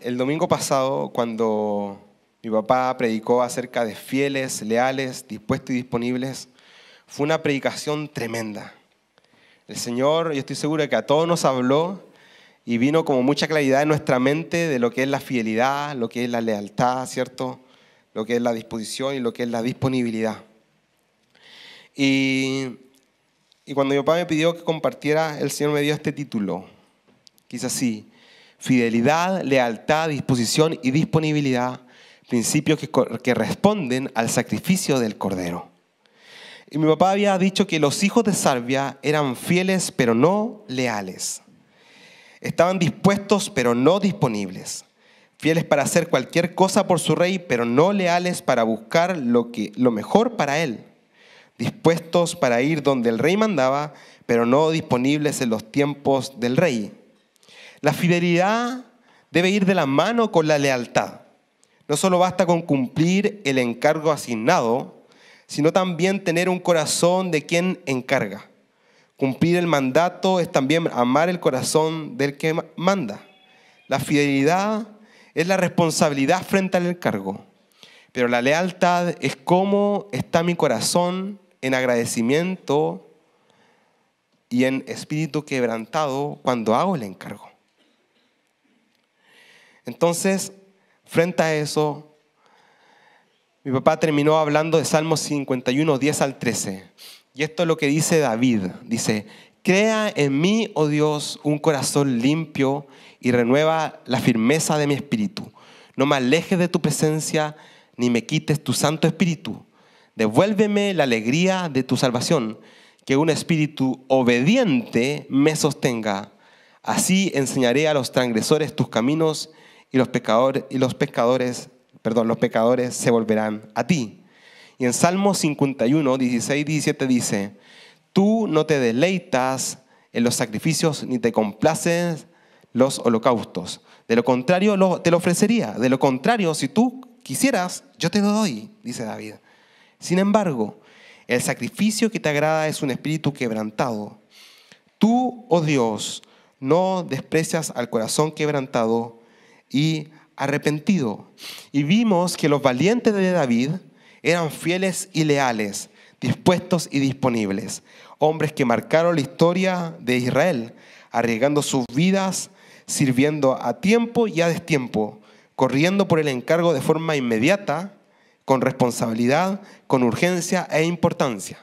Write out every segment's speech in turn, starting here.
El domingo pasado, cuando mi papá predicó acerca de fieles, leales, dispuestos y disponibles, fue una predicación tremenda. El Señor, yo estoy seguro que a todos nos habló y vino como mucha claridad en nuestra mente de lo que es la fidelidad, lo que es la lealtad, ¿cierto? Lo que es la disposición y lo que es la disponibilidad. Y, cuando mi papá me pidió que compartiera, el Señor me dio este título, quizás sí fidelidad, lealtad, disposición y disponibilidad, principios que, responden al sacrificio del Cordero. Y mi papá había dicho que los hijos de Sarvia eran fieles pero no leales. Estaban dispuestos pero no disponibles. Fieles para hacer cualquier cosa por su rey, pero no leales para buscar lo, que, lo mejor para él. Dispuestos para ir donde el rey mandaba, pero no disponibles en los tiempos del rey la fidelidad debe ir de la mano con la lealtad. No solo basta con cumplir el encargo asignado, sino también tener un corazón de quien encarga. Cumplir el mandato es también amar el corazón del que manda. La fidelidad es la responsabilidad frente al encargo, pero la lealtad es cómo está mi corazón en agradecimiento y en espíritu quebrantado cuando hago el encargo. Entonces, frente a eso, mi papá terminó hablando de Salmos 51, 10 al 13. Y esto es lo que dice David. Dice, crea en mí, oh Dios, un corazón limpio y renueva la firmeza de mi espíritu. No me alejes de tu presencia ni me quites tu santo espíritu. Devuélveme la alegría de tu salvación, que un espíritu obediente me sostenga. Así enseñaré a los transgresores tus caminos y los pecadores, y los perdón, los pecadores se volverán a ti. Y en Salmo 51, 16 17 dice, tú no te deleitas en los sacrificios ni te complaces los holocaustos. De lo contrario, te lo ofrecería. De lo contrario, si tú quisieras, yo te lo doy, dice David. Sin embargo, el sacrificio que te agrada es un espíritu quebrantado. Tú, oh Dios, no desprecias al corazón quebrantado y arrepentido. Y vimos que los valientes de David eran fieles y leales, dispuestos y disponibles, hombres que marcaron la historia de Israel, arriesgando sus vidas, sirviendo a tiempo y a destiempo, corriendo por el encargo de forma inmediata, con responsabilidad, con urgencia e importancia.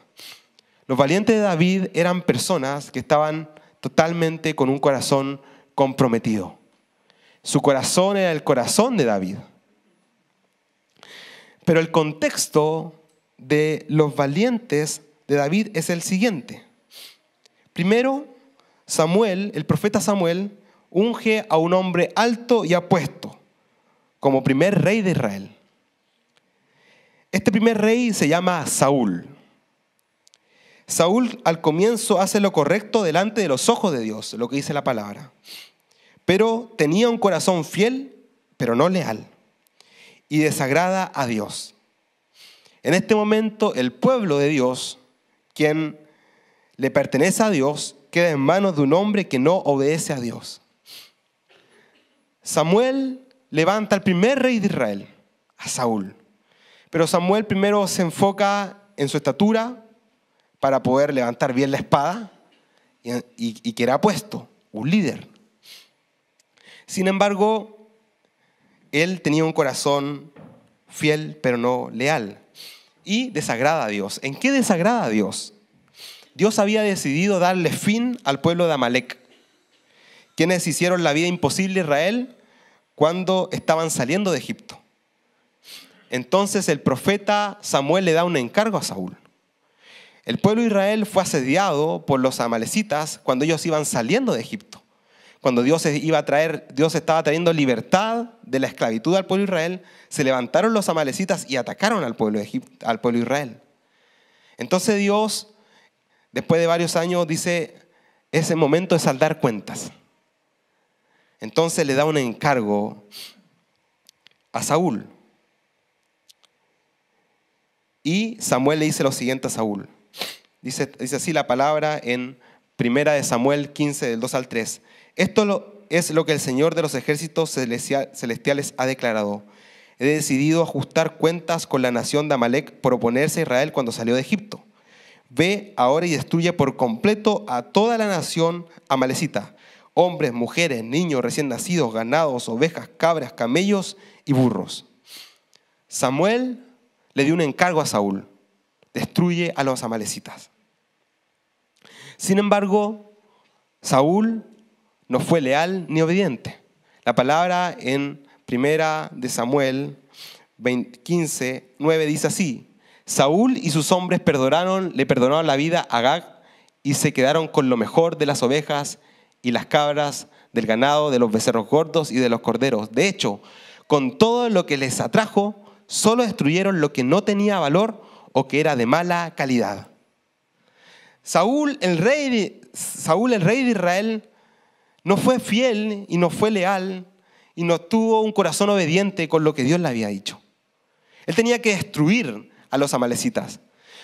Los valientes de David eran personas que estaban totalmente con un corazón comprometido. Su corazón era el corazón de David. Pero el contexto de los valientes de David es el siguiente. Primero, Samuel, el profeta Samuel, unge a un hombre alto y apuesto como primer rey de Israel. Este primer rey se llama Saúl. Saúl al comienzo hace lo correcto delante de los ojos de Dios, lo que dice la palabra pero tenía un corazón fiel, pero no leal, y desagrada a Dios. En este momento el pueblo de Dios, quien le pertenece a Dios, queda en manos de un hombre que no obedece a Dios. Samuel levanta al primer rey de Israel, a Saúl. Pero Samuel primero se enfoca en su estatura para poder levantar bien la espada y, y que era puesto, un líder, sin embargo, él tenía un corazón fiel pero no leal y desagrada a Dios. ¿En qué desagrada a Dios? Dios había decidido darle fin al pueblo de Amalek, quienes hicieron la vida imposible a Israel cuando estaban saliendo de Egipto. Entonces el profeta Samuel le da un encargo a Saúl. El pueblo de Israel fue asediado por los amalecitas cuando ellos iban saliendo de Egipto. Cuando Dios iba a traer, Dios estaba trayendo libertad de la esclavitud al pueblo de Israel, se levantaron los amalecitas y atacaron al pueblo de, al pueblo Israel. Entonces Dios, después de varios años, dice, ese momento es saldar cuentas. Entonces le da un encargo a Saúl. Y Samuel le dice lo siguiente a Saúl. Dice, dice así la palabra en Primera de Samuel 15, del 2 al 3. Esto es lo que el Señor de los ejércitos celestiales ha declarado. He decidido ajustar cuentas con la nación de Amalek por oponerse a Israel cuando salió de Egipto. Ve ahora y destruye por completo a toda la nación amalecita, hombres, mujeres, niños recién nacidos, ganados, ovejas, cabras, camellos y burros. Samuel le dio un encargo a Saúl, destruye a los amalecitas. Sin embargo, Saúl no fue leal ni obediente. La palabra en primera de Samuel 15, 9 dice así, Saúl y sus hombres perdonaron, le perdonaron la vida a Gag y se quedaron con lo mejor de las ovejas y las cabras, del ganado, de los becerros gordos y de los corderos. De hecho, con todo lo que les atrajo, solo destruyeron lo que no tenía valor o que era de mala calidad. Saúl el, rey Saúl, el rey de Israel, no fue fiel y no fue leal y no tuvo un corazón obediente con lo que Dios le había dicho. Él tenía que destruir a los amalecitas.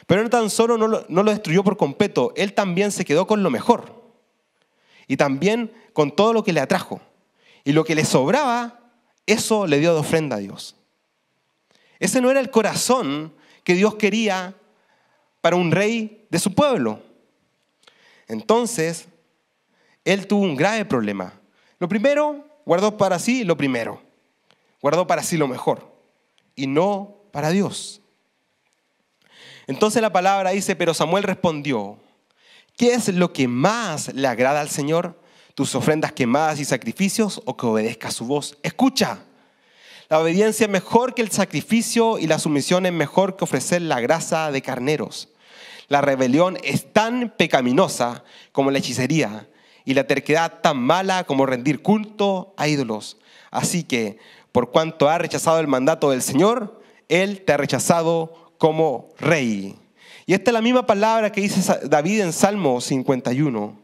Pero no tan solo no lo, no lo, destruyó por completo, él también se quedó con lo mejor. Y también con todo lo que le atrajo. Y lo que le sobraba, eso le dio de ofrenda a Dios. Ese no era el corazón que Dios quería para un rey de su pueblo. Entonces, él tuvo un grave problema. Lo primero, guardó para sí lo primero. Guardó para sí lo mejor y no para Dios. Entonces la palabra dice, pero Samuel respondió, ¿qué es lo que más le agrada al Señor? ¿Tus ofrendas quemadas y sacrificios o que obedezca su voz? Escucha, la obediencia es mejor que el sacrificio y la sumisión es mejor que ofrecer la grasa de carneros. La rebelión es tan pecaminosa como la hechicería y la terquedad tan mala como rendir culto a ídolos. Así que, por cuanto ha rechazado el mandato del Señor, Él te ha rechazado como rey. Y esta es la misma palabra que dice David en Salmo 51.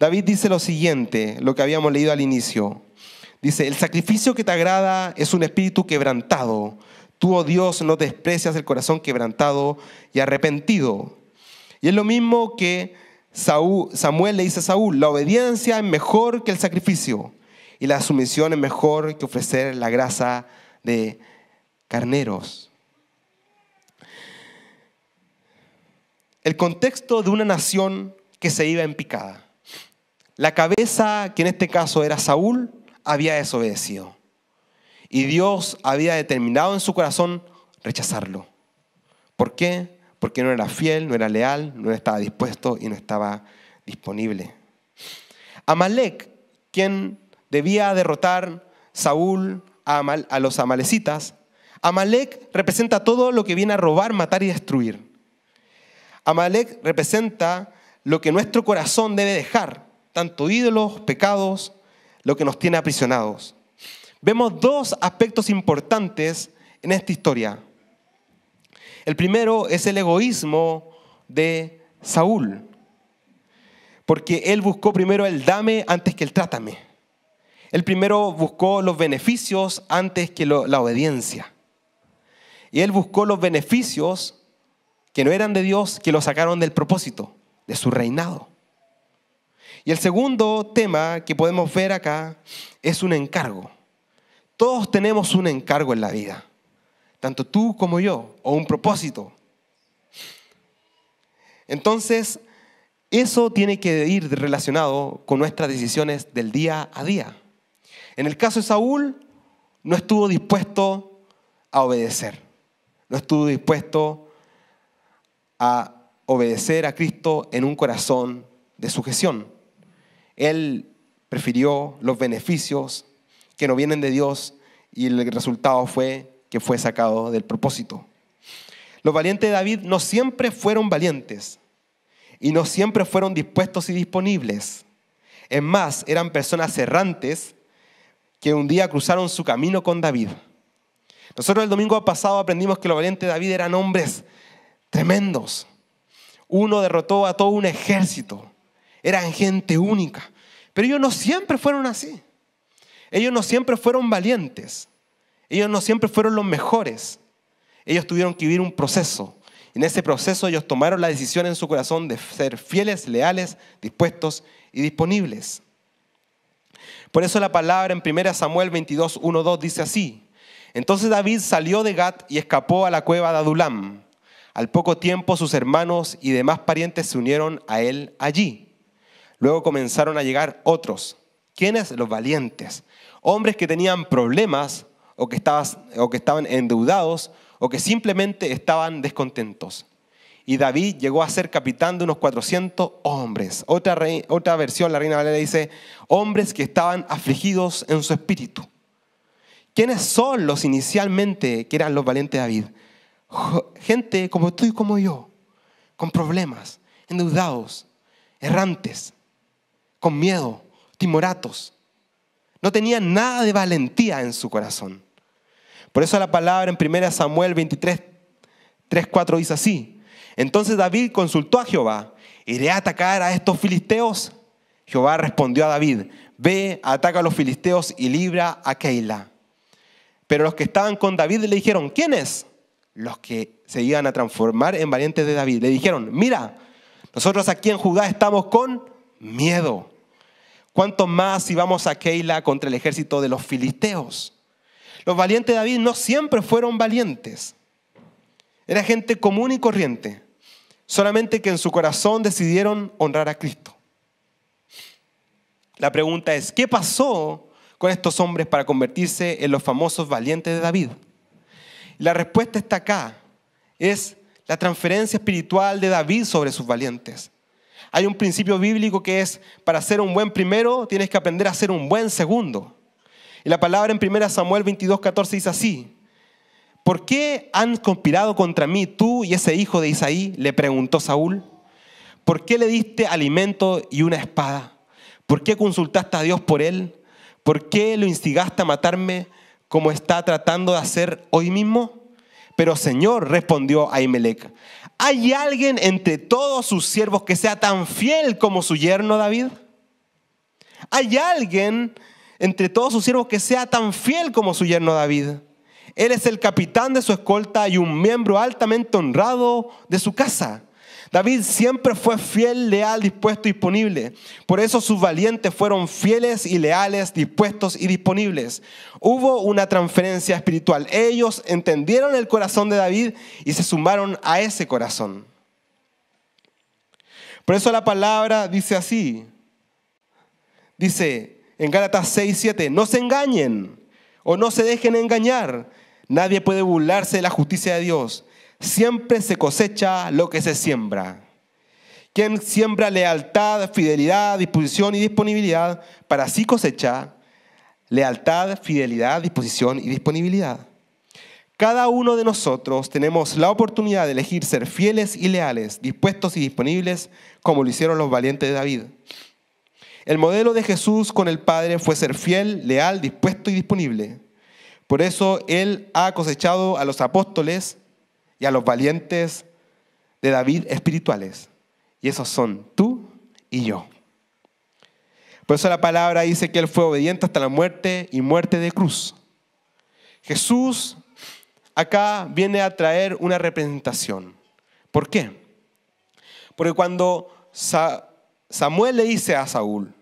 David dice lo siguiente, lo que habíamos leído al inicio. Dice, el sacrificio que te agrada es un espíritu quebrantado. Tú, oh Dios, no desprecias el corazón quebrantado y arrepentido. Y es lo mismo que Samuel le dice a Saúl, la obediencia es mejor que el sacrificio y la sumisión es mejor que ofrecer la grasa de carneros. El contexto de una nación que se iba en picada. La cabeza, que en este caso era Saúl, había desobedecido. Y Dios había determinado en su corazón rechazarlo. ¿Por qué? porque no era fiel, no era leal, no estaba dispuesto y no estaba disponible. Amalek, quien debía derrotar Saúl a, a los amalecitas, Amalek representa todo lo que viene a robar, matar y destruir. Amalek representa lo que nuestro corazón debe dejar, tanto ídolos, pecados, lo que nos tiene aprisionados. Vemos dos aspectos importantes en esta historia. El primero es el egoísmo de Saúl, porque él buscó primero el dame antes que el trátame. Él primero buscó los beneficios antes que la obediencia. Y él buscó los beneficios que no eran de Dios, que lo sacaron del propósito, de su reinado. Y el segundo tema que podemos ver acá es un encargo. Todos tenemos un encargo en la vida tanto tú como yo, o un propósito. Entonces, eso tiene que ir relacionado con nuestras decisiones del día a día. En el caso de Saúl, no estuvo dispuesto a obedecer, no estuvo dispuesto a obedecer a Cristo en un corazón de sujeción. Él prefirió los beneficios que no vienen de Dios y el resultado fue que fue sacado del propósito. Los valientes de David no siempre fueron valientes y no siempre fueron dispuestos y disponibles. Es más, eran personas errantes que un día cruzaron su camino con David. Nosotros el domingo pasado aprendimos que los valientes de David eran hombres tremendos. Uno derrotó a todo un ejército. Eran gente única. Pero ellos no siempre fueron así. Ellos no siempre fueron valientes. Ellos no siempre fueron los mejores. Ellos tuvieron que vivir un proceso. En ese proceso ellos tomaron la decisión en su corazón de ser fieles, leales, dispuestos y disponibles. Por eso la palabra en 1 Samuel 22, dice así. Entonces David salió de Gat y escapó a la cueva de Adulam. Al poco tiempo sus hermanos y demás parientes se unieron a él allí. Luego comenzaron a llegar otros. ¿Quiénes? Los valientes. Hombres que tenían problemas, o que, estaban endeudados, o que simplemente estaban descontentos. Y David llegó a ser capitán de unos 400 hombres. Otra, otra versión, la Reina Valera dice, hombres que estaban afligidos en su espíritu. ¿Quiénes son los inicialmente que eran los valientes de David? Gente como tú y como yo, con problemas, endeudados, errantes, con miedo, timoratos, no tenía nada de valentía en su corazón. Por eso la palabra en 1 Samuel 23, 3, 4 dice así. Entonces David consultó a Jehová, ¿iré a atacar a estos filisteos? Jehová respondió a David, ve, ataca a los filisteos y libra a Keila. Pero los que estaban con David le dijeron, ¿quiénes? Los que se iban a transformar en valientes de David. Le dijeron, mira, nosotros aquí en Judá estamos con miedo ¿Cuántos más íbamos a Keila contra el ejército de los filisteos? Los valientes de David no siempre fueron valientes. Era gente común y corriente, solamente que en su corazón decidieron honrar a Cristo. La pregunta es, ¿qué pasó con estos hombres para convertirse en los famosos valientes de David? La respuesta está acá, es la transferencia espiritual de David sobre sus valientes. Hay un principio bíblico que es, para ser un buen primero, tienes que aprender a ser un buen segundo. Y la palabra en 1 Samuel 22, 14 dice así, ¿por qué han conspirado contra mí tú y ese hijo de Isaí? Le preguntó Saúl. ¿Por qué le diste alimento y una espada? ¿Por qué consultaste a Dios por él? ¿Por qué lo instigaste a matarme como está tratando de hacer hoy mismo? Pero Señor, respondió a Imelec, ¿Hay alguien entre todos sus siervos que sea tan fiel como su yerno David? ¿Hay alguien entre todos sus siervos que sea tan fiel como su yerno David? Él es el capitán de su escolta y un miembro altamente honrado de su casa. David siempre fue fiel, leal, dispuesto y disponible. Por eso sus valientes fueron fieles y leales, dispuestos y disponibles. Hubo una transferencia espiritual. Ellos entendieron el corazón de David y se sumaron a ese corazón. Por eso la palabra dice así. Dice en Gálatas 6, 7, no se engañen o no se dejen engañar. Nadie puede burlarse de la justicia de Dios siempre se cosecha lo que se siembra. Quien siembra lealtad, fidelidad, disposición y disponibilidad, para sí cosecha lealtad, fidelidad, disposición y disponibilidad. Cada uno de nosotros tenemos la oportunidad de elegir ser fieles y leales, dispuestos y disponibles, como lo hicieron los valientes de David. El modelo de Jesús con el Padre fue ser fiel, leal, dispuesto y disponible. Por eso Él ha cosechado a los apóstoles, y a los valientes de David espirituales. Y esos son tú y yo. Por eso la palabra dice que Él fue obediente hasta la muerte y muerte de cruz. Jesús acá viene a traer una representación. ¿Por qué? Porque cuando Samuel le dice a Saúl,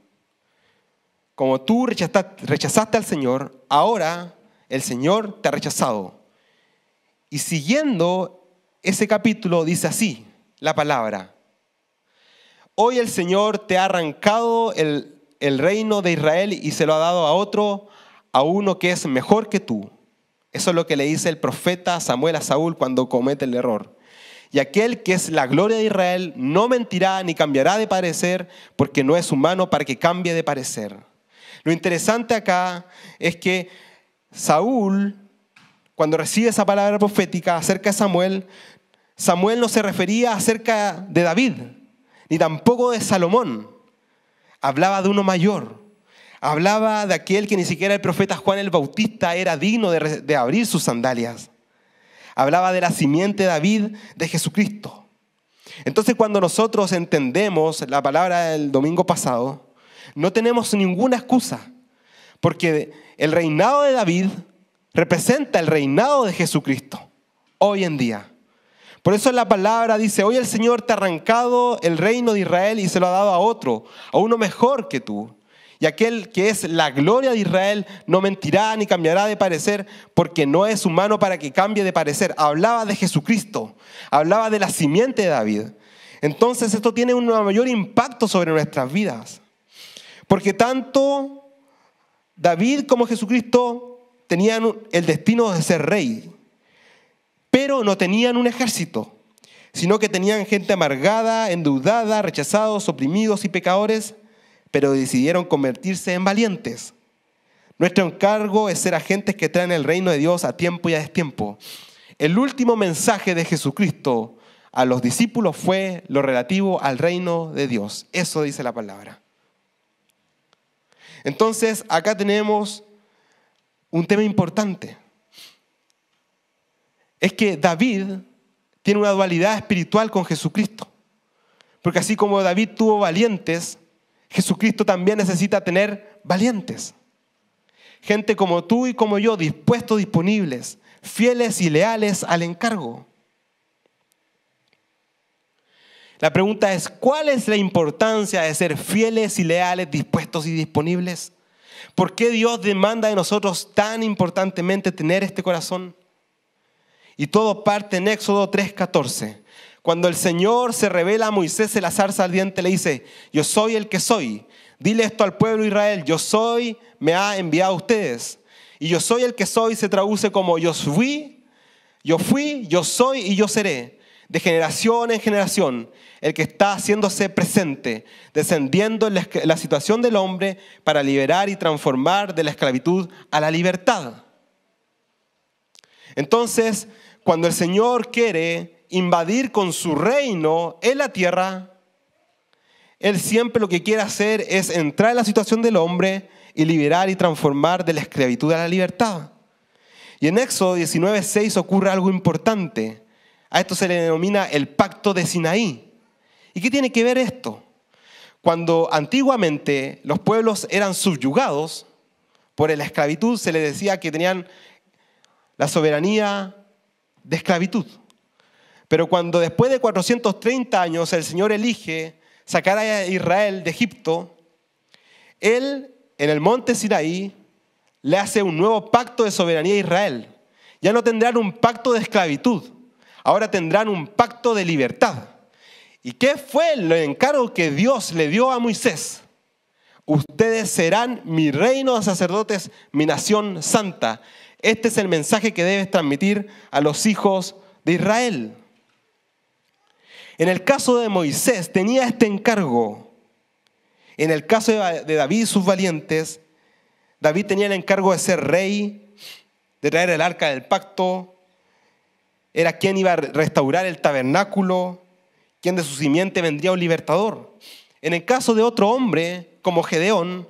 como tú rechazaste al Señor, ahora el Señor te ha rechazado y siguiendo ese capítulo dice así la palabra. Hoy el Señor te ha arrancado el, reino de Israel y se lo ha dado a otro, a uno que es mejor que tú. Eso es lo que le dice el profeta Samuel a Saúl cuando comete el error. Y aquel que es la gloria de Israel no mentirá ni cambiará de parecer, porque no es humano para que cambie de parecer. Lo interesante acá es que Saúl cuando recibe esa palabra profética acerca de Samuel, Samuel no se refería acerca de David, ni tampoco de Salomón. Hablaba de uno mayor. Hablaba de aquel que ni siquiera el profeta Juan el Bautista era digno de, abrir sus sandalias. Hablaba de la simiente David de Jesucristo. Entonces cuando nosotros entendemos la palabra del domingo pasado, no tenemos ninguna excusa, porque el reinado de David representa el reinado de Jesucristo hoy en día. Por eso la palabra dice, hoy el Señor te ha arrancado el reino de Israel y se lo ha dado a otro, a uno mejor que tú. Y aquel que es la gloria de Israel no mentirá ni cambiará de parecer, porque no es humano para que cambie de parecer. Hablaba de Jesucristo, hablaba de la simiente de David. Entonces esto tiene un mayor impacto sobre nuestras vidas, porque tanto David como Jesucristo tenían el destino de ser rey, pero no tenían un ejército, sino que tenían gente amargada, endeudada, rechazados, oprimidos y pecadores, pero decidieron convertirse en valientes. Nuestro encargo es ser agentes que traen el reino de Dios a tiempo y a destiempo. El último mensaje de Jesucristo a los discípulos fue lo relativo al reino de Dios. Eso dice la palabra. Entonces, acá tenemos un tema importante. Es que David tiene una dualidad espiritual con Jesucristo. Porque así como David tuvo valientes, Jesucristo también necesita tener valientes. Gente como tú y como yo, dispuestos, disponibles, fieles y leales al encargo. La pregunta es, ¿cuál es la importancia de ser fieles y leales, dispuestos y disponibles? ¿Por qué Dios demanda de nosotros tan importantemente tener este corazón? Y todo parte en Éxodo 3:14. Cuando el Señor se revela a Moisés en la zarza ardiente, le dice, yo soy el que soy. Dile esto al pueblo de Israel, yo soy, me ha enviado a ustedes. Y yo soy el que soy se traduce como yo fui, yo fui, yo soy y yo seré de generación en generación, el que está haciéndose presente, descendiendo en la, situación del hombre para liberar y transformar de la esclavitud a la libertad. Entonces, cuando el Señor quiere invadir con su reino en la tierra, Él siempre lo que quiere hacer es entrar en la situación del hombre y liberar y transformar de la esclavitud a la libertad. Y en Éxodo 19:6 ocurre algo importante. A esto se le denomina el pacto de Sinaí. ¿Y qué tiene que ver esto? Cuando antiguamente los pueblos eran subyugados por la esclavitud, se les decía que tenían la soberanía de esclavitud. Pero cuando después de 430 años el Señor elige sacar a Israel de Egipto, Él en el monte Sinaí le hace un nuevo pacto de soberanía a Israel. Ya no tendrán un pacto de esclavitud, ahora tendrán un pacto de libertad. ¿Y qué fue el encargo que Dios le dio a Moisés? Ustedes serán mi reino de sacerdotes, mi nación santa. Este es el mensaje que debes transmitir a los hijos de Israel. En el caso de Moisés tenía este encargo. En el caso de David y sus valientes, David tenía el encargo de ser rey, de traer el arca del pacto, era quien iba a restaurar el tabernáculo, quien de su simiente vendría un libertador. En el caso de otro hombre, como Gedeón,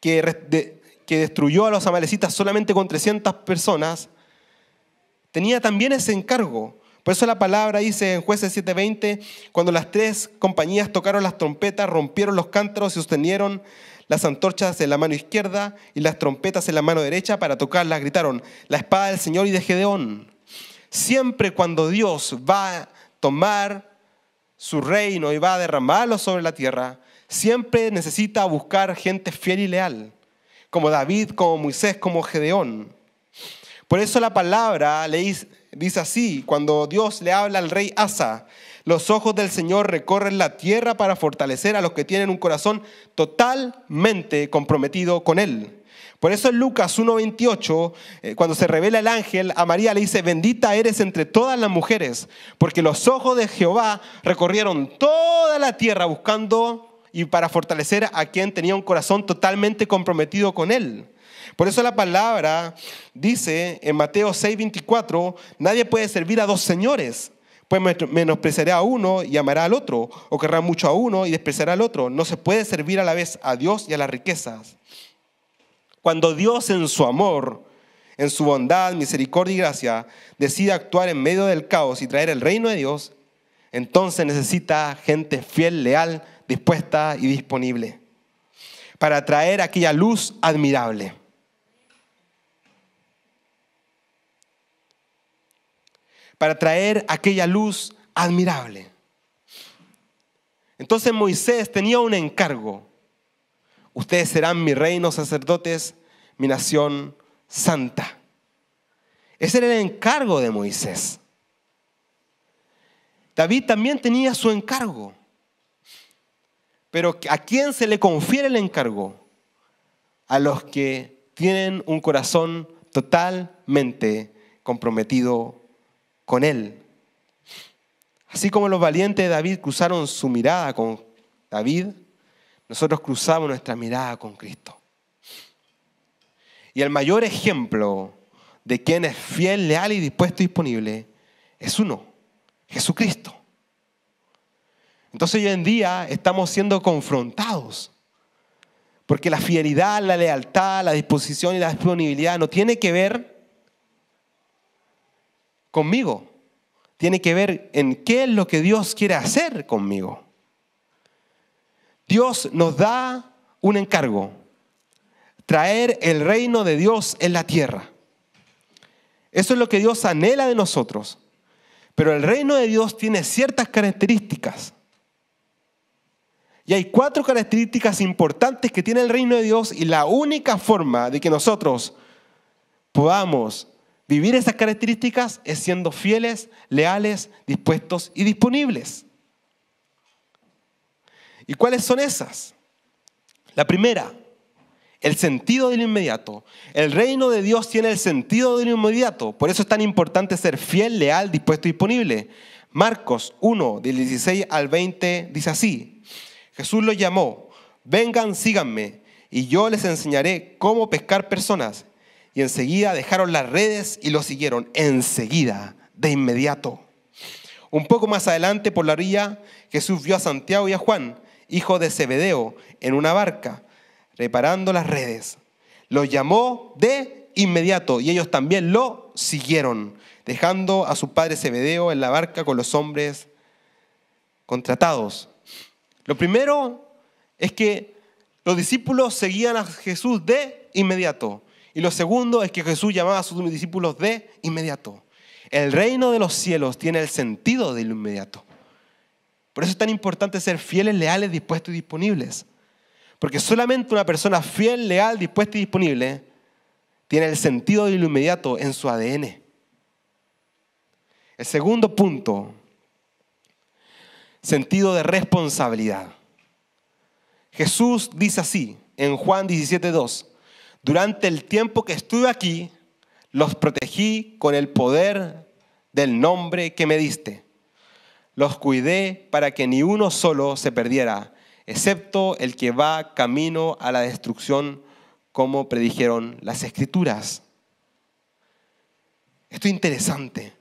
que, que destruyó a los amalecitas solamente con 300 personas, tenía también ese encargo. Por eso la palabra dice en jueces 7:20, cuando las tres compañías tocaron las trompetas, rompieron los cántaros y sostenieron las antorchas en la mano izquierda y las trompetas en la mano derecha para tocarlas, gritaron, la espada del Señor y de Gedeón siempre cuando Dios va a tomar su reino y va a derramarlo sobre la tierra, siempre necesita buscar gente fiel y leal, como David, como Moisés, como Gedeón. Por eso la palabra dice así, cuando Dios le habla al rey Asa, los ojos del Señor recorren la tierra para fortalecer a los que tienen un corazón totalmente comprometido con Él. Por eso en Lucas 1.28, eh, cuando se revela el ángel, a María le dice, bendita eres entre todas las mujeres, porque los ojos de Jehová recorrieron toda la tierra buscando y para fortalecer a quien tenía un corazón totalmente comprometido con él. Por eso la palabra dice en Mateo 6:24, nadie puede servir a dos señores, pues menospreciará a uno y amará al otro, o querrá mucho a uno y despreciará al otro. No se puede servir a la vez a Dios y a las riquezas. Cuando Dios en su amor, en su bondad, misericordia y gracia, decide actuar en medio del caos y traer el reino de Dios, entonces necesita gente fiel, leal, dispuesta y disponible para traer aquella luz admirable. Para traer aquella luz admirable. Entonces Moisés tenía un encargo, Ustedes serán mi reino, sacerdotes, mi nación santa. Ese era el encargo de Moisés. David también tenía su encargo. Pero ¿a quién se le confiere el encargo? A los que tienen un corazón totalmente comprometido con él. Así como los valientes de David cruzaron su mirada con David, nosotros cruzamos nuestra mirada con Cristo. Y el mayor ejemplo de quien es fiel, leal y dispuesto y disponible es uno, Jesucristo. Entonces hoy en día estamos siendo confrontados. Porque la fidelidad, la lealtad, la disposición y la disponibilidad no tiene que ver conmigo. Tiene que ver en qué es lo que Dios quiere hacer conmigo. Dios nos da un encargo, traer el reino de Dios en la tierra. Eso es lo que Dios anhela de nosotros. Pero el reino de Dios tiene ciertas características. Y hay cuatro características importantes que tiene el reino de Dios y la única forma de que nosotros podamos vivir esas características es siendo fieles, leales, dispuestos y disponibles. ¿Y cuáles son esas? La primera, el sentido de lo inmediato. El reino de Dios tiene el sentido de lo inmediato. Por eso es tan importante ser fiel, leal, dispuesto y disponible. Marcos 1, del 16 al 20 dice así. Jesús los llamó, vengan, síganme, y yo les enseñaré cómo pescar personas. Y enseguida dejaron las redes y lo siguieron, enseguida, de inmediato. Un poco más adelante por la orilla, Jesús vio a Santiago y a Juan hijo de Zebedeo, en una barca, reparando las redes. Los llamó de inmediato y ellos también lo siguieron, dejando a su padre Zebedeo en la barca con los hombres contratados. Lo primero es que los discípulos seguían a Jesús de inmediato. Y lo segundo es que Jesús llamaba a sus discípulos de inmediato. El reino de los cielos tiene el sentido de lo inmediato. Por eso es tan importante ser fieles, leales, dispuestos y disponibles. Porque solamente una persona fiel, leal, dispuesta y disponible tiene el sentido de lo inmediato en su ADN. El segundo punto, sentido de responsabilidad. Jesús dice así en Juan 17:2, durante el tiempo que estuve aquí, los protegí con el poder del nombre que me diste. Los cuidé para que ni uno solo se perdiera, excepto el que va camino a la destrucción, como predijeron las escrituras. Esto es interesante,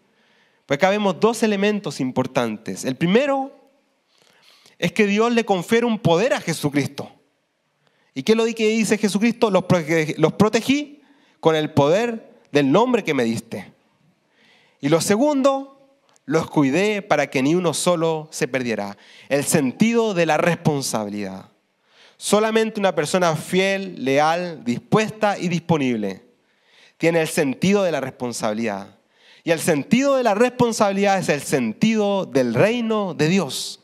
porque acá vemos dos elementos importantes. El primero es que Dios le confiere un poder a Jesucristo. ¿Y qué es lo que dice Jesucristo? Los, los protegí con el poder del nombre que me diste. Y lo segundo los cuidé para que ni uno solo se perdiera. El sentido de la responsabilidad. Solamente una persona fiel, leal, dispuesta y disponible tiene el sentido de la responsabilidad. Y el sentido de la responsabilidad es el sentido del reino de Dios.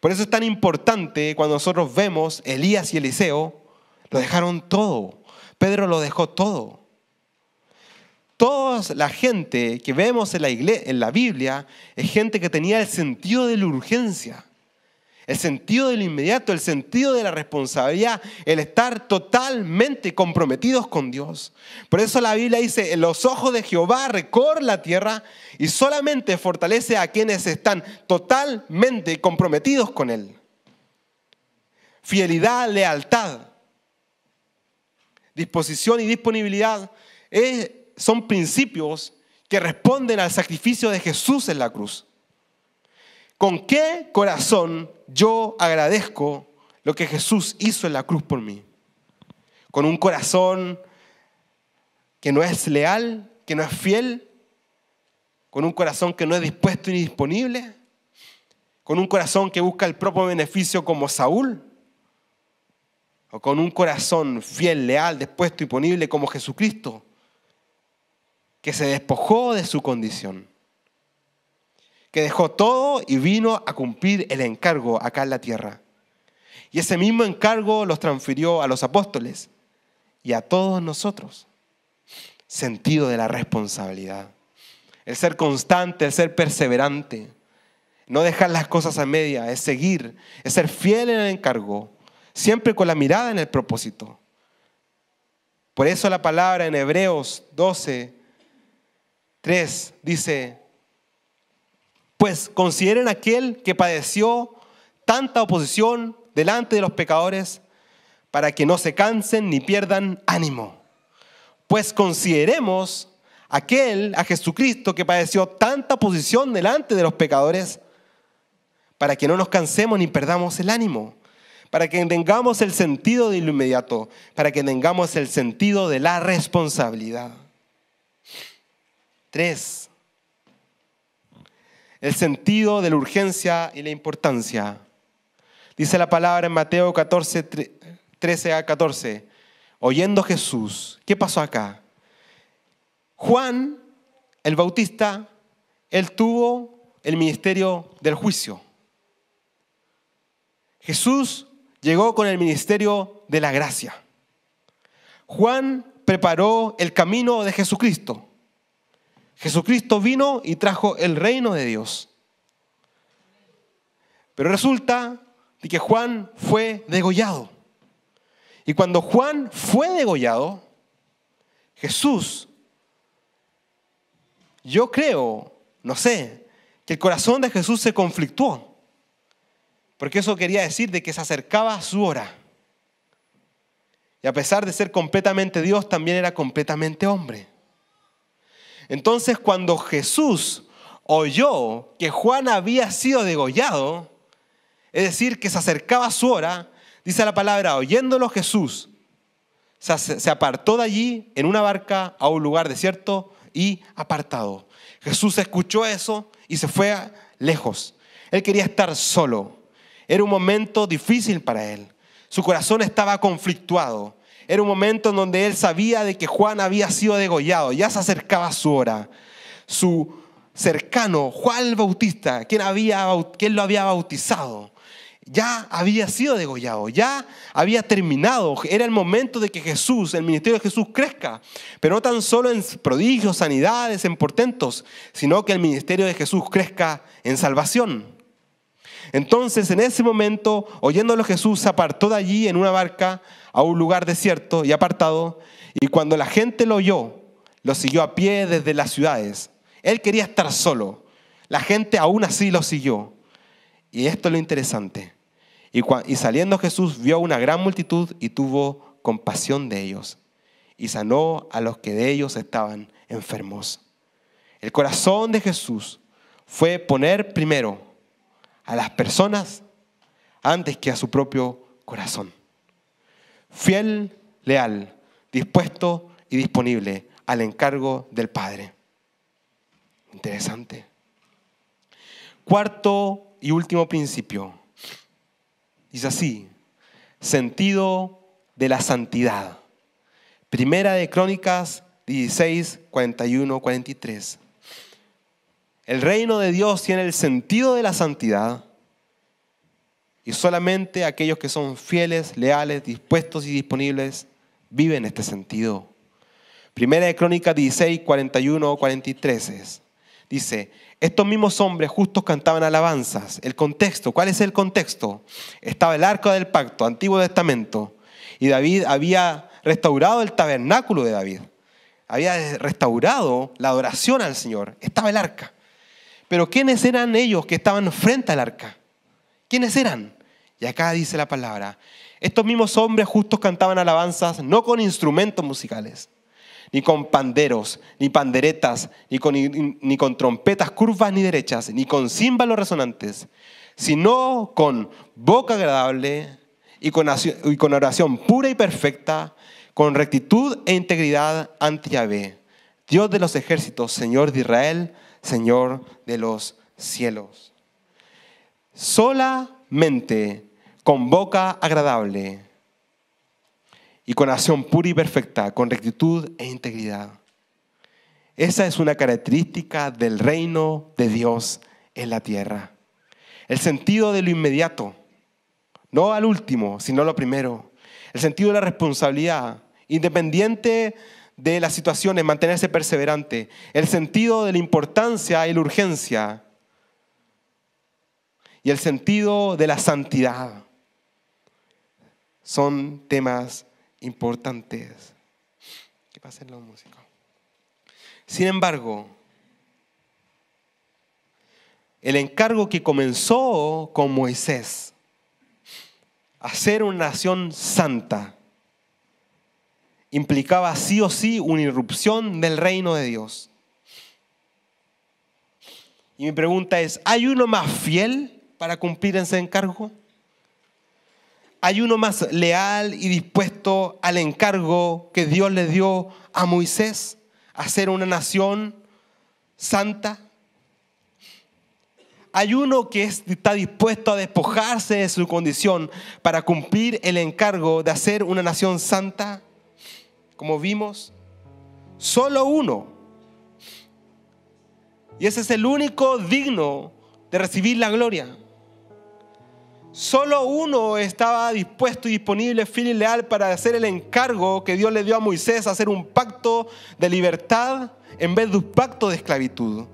Por eso es tan importante cuando nosotros vemos Elías y Eliseo, lo dejaron todo. Pedro lo dejó todo. Toda la gente que vemos en la, Biblia es gente que tenía el sentido de la urgencia, el sentido del inmediato, el sentido de la responsabilidad, el estar totalmente comprometidos con Dios. Por eso la Biblia dice, en los ojos de Jehová recorre la tierra y solamente fortalece a quienes están totalmente comprometidos con Él. Fidelidad, lealtad disposición y disponibilidad es son principios que responden al sacrificio de Jesús en la cruz. ¿Con qué corazón yo agradezco lo que Jesús hizo en la cruz por mí? ¿Con un corazón que no es leal, que no es fiel? ¿Con un corazón que no es dispuesto y disponible? ¿Con un corazón que busca el propio beneficio como Saúl? ¿O con un corazón fiel, leal, dispuesto y disponible como Jesucristo? que se despojó de su condición, que dejó todo y vino a cumplir el encargo acá en la tierra. Y ese mismo encargo los transfirió a los apóstoles y a todos nosotros. Sentido de la responsabilidad, el ser constante, el ser perseverante, no dejar las cosas a media, es seguir, es ser fiel en el encargo, siempre con la mirada en el propósito. Por eso la palabra en Hebreos 12 3 dice, pues consideren aquel que padeció tanta oposición delante de los pecadores para que no se cansen ni pierdan ánimo. Pues consideremos aquel, a Jesucristo, que padeció tanta oposición delante de los pecadores, para que no nos cansemos ni perdamos el ánimo, para que tengamos el sentido de lo inmediato, para que tengamos el sentido de la responsabilidad. Tres, el sentido de la urgencia y la importancia. Dice la palabra en Mateo 14, 13 a 14. Oyendo Jesús, ¿qué pasó acá? Juan, el bautista, él tuvo el ministerio del juicio. Jesús llegó con el ministerio de la gracia. Juan preparó el camino de Jesucristo. Jesucristo vino y trajo el reino de Dios. Pero resulta de que Juan fue degollado. Y cuando Juan fue degollado, Jesús, yo creo, no sé, que el corazón de Jesús se conflictuó. Porque eso quería decir de que se acercaba su hora. Y a pesar de ser completamente Dios, también era completamente hombre. Entonces cuando Jesús oyó que Juan había sido degollado, es decir, que se acercaba su hora, dice la palabra, oyéndolo Jesús, se apartó de allí en una barca a un lugar desierto y apartado. Jesús escuchó eso y se fue lejos. Él quería estar solo. Era un momento difícil para él. Su corazón estaba conflictuado. Era un momento en donde él sabía de que Juan había sido degollado. Ya se acercaba su hora. Su cercano, Juan el Bautista, quien, había, lo había bautizado, ya había sido degollado, ya había terminado. Era el momento de que Jesús, el ministerio de Jesús crezca, pero no tan solo en prodigios, sanidades, en portentos, sino que el ministerio de Jesús crezca en salvación. Entonces, en ese momento, oyéndolo Jesús, se apartó de allí en una barca a un lugar desierto y apartado, y cuando la gente lo oyó, lo siguió a pie desde las ciudades. Él quería estar solo. La gente aún así lo siguió. Y esto es lo interesante. Y, saliendo Jesús vio una gran multitud y tuvo compasión de ellos. Y sanó a los que de ellos estaban enfermos. El corazón de Jesús fue poner primero a las personas antes que a su propio corazón fiel, leal, dispuesto y disponible al encargo del Padre. Interesante. Cuarto y último principio. Dice así, sentido de la santidad. Primera de Crónicas 16, 41, 43. El reino de Dios tiene el sentido de la santidad y solamente aquellos que son fieles, leales, dispuestos y disponibles viven este sentido. Primera de Crónica 16, 41, 43 Dice, estos mismos hombres justos cantaban alabanzas. El contexto, ¿cuál es el contexto? Estaba el arco del pacto, antiguo testamento. Y David había restaurado el tabernáculo de David. Había restaurado la adoración al Señor. Estaba el arca. Pero ¿quiénes eran ellos que estaban frente al arca? ¿Quiénes eran? Y acá dice la palabra, estos mismos hombres justos cantaban alabanzas no con instrumentos musicales, ni con panderos, ni panderetas, ni con, trompetas curvas ni derechas, ni con címbalos resonantes, sino con boca agradable y con, y con oración pura y perfecta, con rectitud e integridad ante Yahvé, Dios de los ejércitos, Señor de Israel, Señor de los cielos solamente con boca agradable y con acción pura y perfecta, con rectitud e integridad. Esa es una característica del reino de Dios en la tierra. El sentido de lo inmediato, no al último, sino lo primero. El sentido de la responsabilidad, independiente de las situaciones, mantenerse perseverante. El sentido de la importancia y la urgencia y el sentido de la santidad son temas importantes. Sin embargo, el encargo que comenzó con Moisés, hacer una nación santa, implicaba sí o sí una irrupción del reino de Dios. Y mi pregunta es, ¿hay uno más fiel para cumplir ese encargo? Hay uno más leal y dispuesto al encargo que Dios le dio a Moisés, hacer una nación santa. Hay uno que está dispuesto a despojarse de su condición para cumplir el encargo de hacer una nación santa, como vimos. Solo uno. Y ese es el único digno de recibir la gloria. Solo uno estaba dispuesto y disponible, fiel y leal para hacer el encargo que Dios le dio a Moisés, hacer un pacto de libertad en vez de un pacto de esclavitud.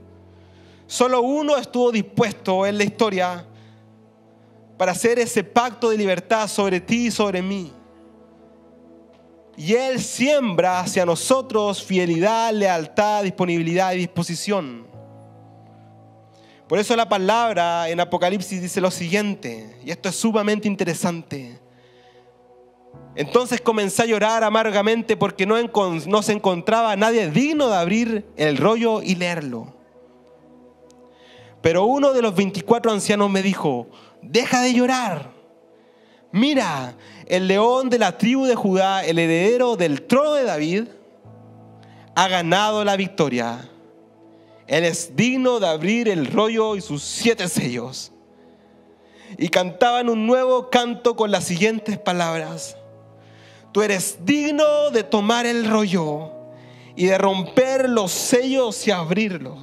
Solo uno estuvo dispuesto en la historia para hacer ese pacto de libertad sobre ti y sobre mí. Y Él siembra hacia nosotros fidelidad, lealtad, disponibilidad y disposición. Por eso la palabra en Apocalipsis dice lo siguiente, y esto es sumamente interesante. Entonces comencé a llorar amargamente porque no, se encontraba nadie digno de abrir el rollo y leerlo. Pero uno de los 24 ancianos me dijo, deja de llorar. Mira, el león de la tribu de Judá, el heredero del trono de David, ha ganado la victoria él es digno de abrir el rollo y sus siete sellos. Y cantaban un nuevo canto con las siguientes palabras. Tú eres digno de tomar el rollo y de romper los sellos y abrirlos.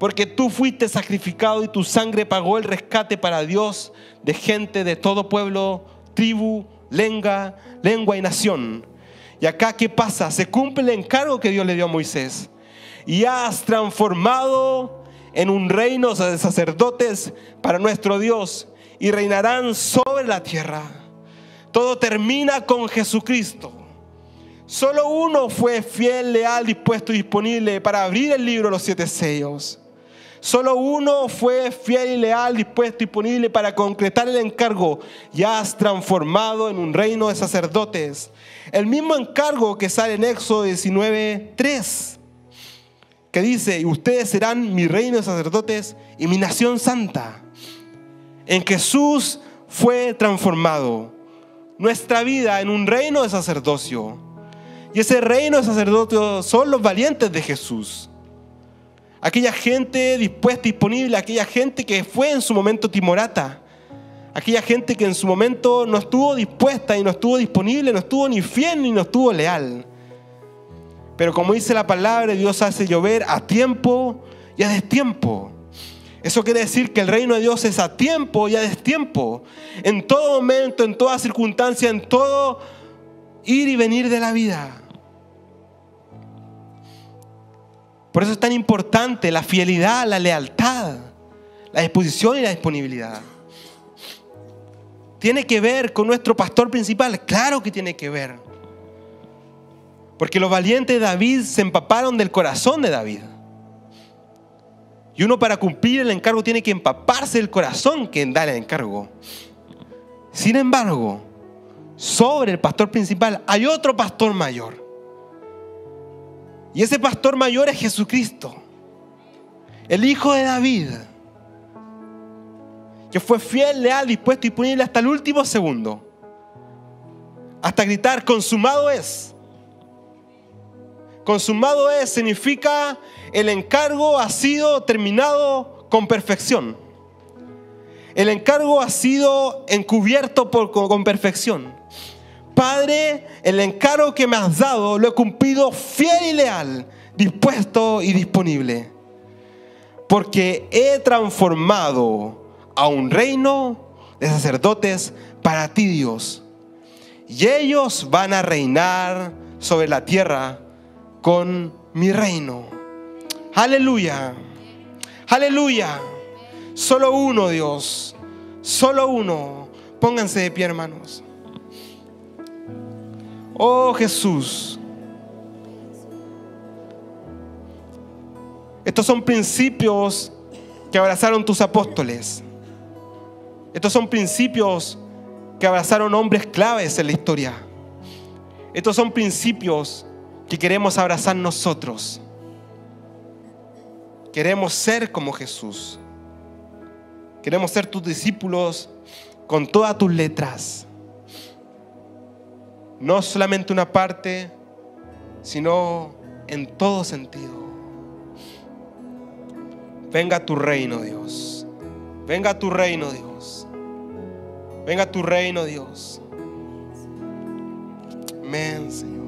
Porque tú fuiste sacrificado y tu sangre pagó el rescate para Dios de gente de todo pueblo, tribu, lengua, lengua y nación. Y acá, ¿qué pasa? Se cumple el encargo que Dios le dio a Moisés y has transformado en un reino de sacerdotes para nuestro Dios y reinarán sobre la tierra. Todo termina con Jesucristo. Solo uno fue fiel, leal, dispuesto y disponible para abrir el libro de los siete sellos. Solo uno fue fiel y leal, dispuesto y disponible para concretar el encargo. Ya has transformado en un reino de sacerdotes. El mismo encargo que sale en Éxodo 19, que dice, ustedes serán mi reino de sacerdotes y mi nación santa. En Jesús fue transformado nuestra vida en un reino de sacerdocio. Y ese reino de sacerdocio son los valientes de Jesús. Aquella gente dispuesta, disponible, aquella gente que fue en su momento timorata. Aquella gente que en su momento no estuvo dispuesta y no estuvo disponible, no estuvo ni fiel ni no estuvo leal. Pero como dice la palabra, Dios hace llover a tiempo y a destiempo. Eso quiere decir que el reino de Dios es a tiempo y a destiempo. En todo momento, en toda circunstancia, en todo ir y venir de la vida. Por eso es tan importante la fidelidad, la lealtad, la disposición y la disponibilidad. ¿Tiene que ver con nuestro pastor principal? Claro que tiene que ver. Porque los valientes de David se empaparon del corazón de David. Y uno para cumplir el encargo tiene que empaparse del corazón que da el encargo. Sin embargo, sobre el pastor principal hay otro pastor mayor. Y ese pastor mayor es Jesucristo, el hijo de David, que fue fiel, leal, dispuesto y punible hasta el último segundo, hasta gritar, consumado es. Consumado es significa el encargo ha sido terminado con perfección. El encargo ha sido encubierto con perfección. Padre, el encargo que me has dado lo he cumplido fiel y leal, dispuesto y disponible. Porque he transformado a un reino de sacerdotes para ti, Dios. Y ellos van a reinar sobre la tierra con mi reino. Aleluya. Aleluya. Solo uno, Dios. Solo uno. Pónganse de pie, hermanos. Oh Jesús. Estos son principios que abrazaron tus apóstoles. Estos son principios que abrazaron hombres claves en la historia. Estos son principios que queremos abrazar nosotros. Queremos ser como Jesús. Queremos ser tus discípulos con todas tus letras. No solamente una parte, sino en todo sentido. Venga tu reino, Dios. Venga tu reino, Dios. Venga tu reino, Dios. Amén, Señor.